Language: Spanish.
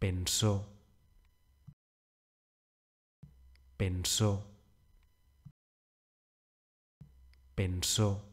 pensó, pensó, pensó.